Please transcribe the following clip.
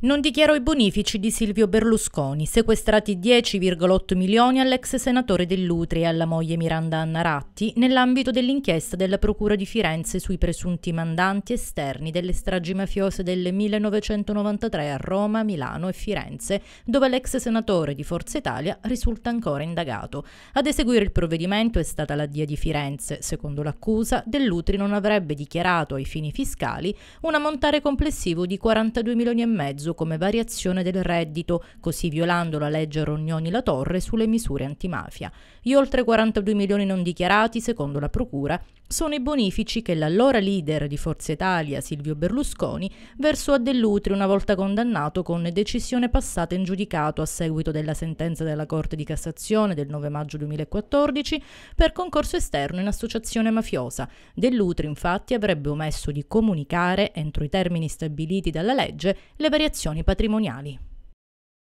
Non dichiarò i bonifici di Silvio Berlusconi, sequestrati 10,8 milioni all'ex senatore dell'Utri e alla moglie Miranda Annaratti nell'ambito dell'inchiesta della Procura di Firenze sui presunti mandanti esterni delle stragi mafiose del 1993 a Roma, Milano e Firenze, dove l'ex senatore di Forza Italia risulta ancora indagato. Ad eseguire il provvedimento è stata la DIA di Firenze. Secondo l'accusa, dell'Utri non avrebbe dichiarato ai fini fiscali un ammontare complessivo di 42 milioni e mezzo uso come variazione del reddito, così violando la legge Rognoni-La Torre sulle misure antimafia. Gli oltre 42 milioni non dichiarati, secondo la Procura, sono i bonifici che l'allora leader di Forza Italia, Silvio Berlusconi, versò a Dell'Utri una volta condannato con decisione passata in giudicato a seguito della sentenza della Corte di Cassazione del 9 maggio 2014 per concorso esterno in associazione mafiosa. Dell'Utri infatti avrebbe omesso di comunicare, entro i termini stabiliti dalla legge, le variazioni dichiarazioni patrimoniali.